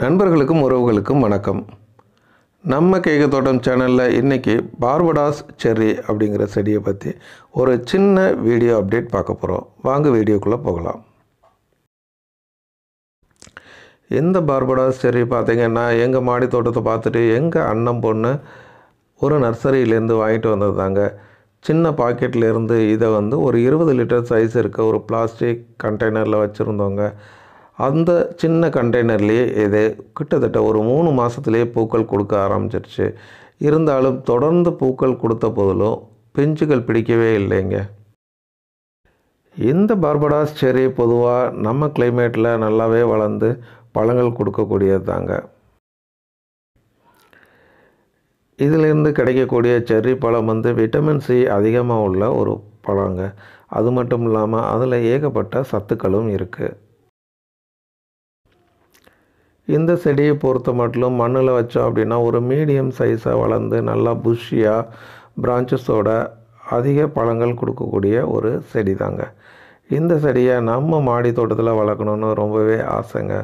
நண்பர்களுக்கும் உறவுகளுக்கும் வணக்கம் நம்ம கேக்கு தோட்டம் சேனலில் இன்றைக்கி பார்படாஸ் செர்ரி அப்படிங்கிற செடியை பற்றி ஒரு சின்ன வீடியோ அப்டேட் பார்க்க போகிறோம் வாங்க வீடியோக்குள்ளே போகலாம் இந்த பார்படாஸ் செர்ரி பார்த்திங்கன்னா எங்கள் மாடி தோட்டத்தை பார்த்துட்டு எங்கள் அண்ணன் பொண்ணு ஒரு நர்சரியிலேருந்து வாங்கிட்டு வந்தது தாங்க சின்ன பாக்கெட்லேருந்து இதை வந்து ஒரு இருபது லிட்டர் சைஸ் இருக்க ஒரு பிளாஸ்டிக் கண்டெய்னரில் வச்சுருந்தோங்க அந்த சின்ன கண்டெய்னர்லேயே இது கிட்டத்தட்ட ஒரு மூணு மாதத்துலேயே பூக்கள் கொடுக்க ஆரம்பிச்சிருச்சு இருந்தாலும் தொடர்ந்து பூக்கள் கொடுத்த போதிலும் பிஞ்சுகள் பிடிக்கவே இல்லைங்க இந்த பார்படாஸ் செரி பொதுவாக நம்ம கிளைமேட்டில் நல்லாவே வளர்ந்து பழங்கள் கொடுக்கக்கூடியது தாங்க இதிலிருந்து கிடைக்கக்கூடிய செர்ரி பழம் வந்து விட்டமின் சி அதிகமாக உள்ள ஒரு பழங்க அது மட்டும் இல்லாமல் அதில் ஏகப்பட்ட சத்துக்களும் இருக்குது இந்த செடியை பொறுத்த மட்டும் மண்ணில் வச்சோம் அப்படின்னா ஒரு மீடியம் சைஸாக வளர்ந்து நல்லா புஷ்ஷியாக பிரான்ச்சஸோட அதிக பழங்கள் கொடுக்கக்கூடிய ஒரு செடி தாங்க இந்த செடியை நம்ம மாடி தோட்டத்தில் வளர்க்கணுன்னு ரொம்பவே ஆசைங்க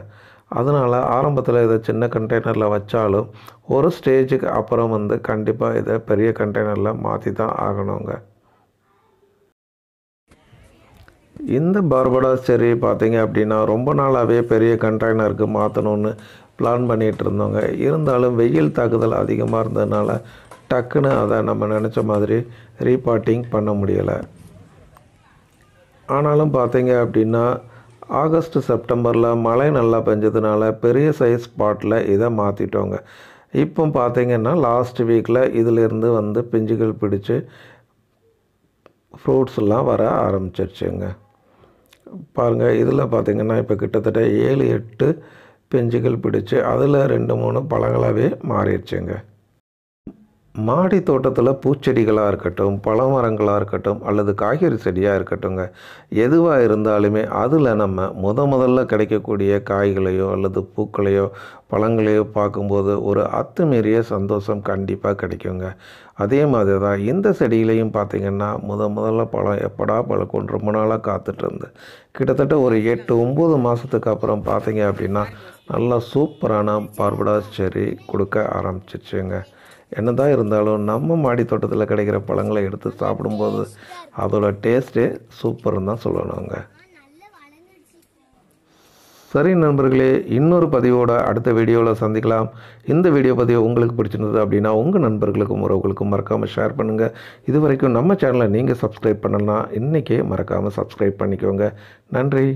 அதனால் ஆரம்பத்தில் இதை சின்ன கண்டெய்னரில் வச்சாலும் ஒரு ஸ்டேஜுக்கு அப்புறம் வந்து கண்டிப்பாக இதை பெரிய கண்டெய்னரில் மாற்றி தான் ஆகணுங்க இந்த பார்படா செரி பார்த்திங்க அப்படின்னா ரொம்ப நாளாகவே பெரிய கண்டெய்னருக்கு மாற்றணும்னு பிளான் பண்ணிகிட்டு இருந்தோங்க இருந்தாலும் வெயில் தாக்குதல் அதிகமாக இருந்ததுனால டக்குன்னு அதை நம்ம நினச்ச மாதிரி ரீபாட்டிங் பண்ண முடியலை ஆனாலும் பார்த்தீங்க அப்படின்னா ஆகஸ்ட் செப்டம்பரில் மழை நல்லா பெஞ்சதுனால பெரிய சைஸ் ஸ்பாட்டில் இதை மாற்றிட்டோங்க இப்போ பார்த்திங்கன்னா லாஸ்ட் வீக்கில் இதிலிருந்து வந்து பிஞ்சுகள் பிடிச்சு ஃப்ரூட்ஸ்லாம் வர ஆரம்பிச்சிருச்சுங்க பாருங்கள் இதில் பார்த்திங்கன்னா இப்போ கிட்டத்தட்ட ஏழு எட்டு பெஞ்சுகள் பிடிச்சி அதில் ரெண்டு மூணு பழங்களாகவே மாறிடுச்சுங்க மாடி தோட்டத்தில் பூச்செடிகளாக இருக்கட்டும் பழமரங்களாக மரங்களாக இருக்கட்டும் அல்லது காய்கறி செடியாக இருக்கட்டும்ங்க எதுவாக இருந்தாலுமே அதில் நம்ம முத முதல்ல கிடைக்கக்கூடிய காய்களையோ அல்லது பூக்களையோ பழங்களையோ பார்க்கும்போது ஒரு அத்துமீறிய சந்தோஷம் கண்டிப்பாக கிடைக்குங்க அதே மாதிரி தான் இந்த செடியிலையும் பார்த்திங்கன்னா முத முதல்ல பழம் எப்படா பழக்கம் ரொம்ப நாளாக காத்துட்டு இருந்து கிட்டத்தட்ட ஒரு எட்டு ஒம்பது மாதத்துக்கு அப்புறம் பார்த்தீங்க அப்படின்னா நல்லா சூப்பரான பார்படா செடி கொடுக்க ஆரம்பிச்சிச்சுங்க என்ன தான் இருந்தாலும் நம்ம மாடி தோட்டத்தில் கிடைக்கிற பழங்களை எடுத்து சாப்பிடும்போது அதோட டேஸ்ட்டு சூப்பர்னு தான் சொல்லணுங்க சரி நண்பர்களே இன்னொரு பதிவோட அடுத்த வீடியோவில் சந்திக்கலாம் இந்த வீடியோ பதிவு உங்களுக்கு பிடிச்சிருந்தது அப்படின்னா உங்கள் நண்பர்களுக்கும் உறவுகளுக்கும் மறக்காமல் ஷேர் பண்ணுங்கள் இது வரைக்கும் நம்ம சேனலை நீங்கள் சப்ஸ்கிரைப் பண்ணலாம் இன்றைக்கே மறக்காமல் சப்ஸ்கிரைப் பண்ணிக்கோங்க நன்றி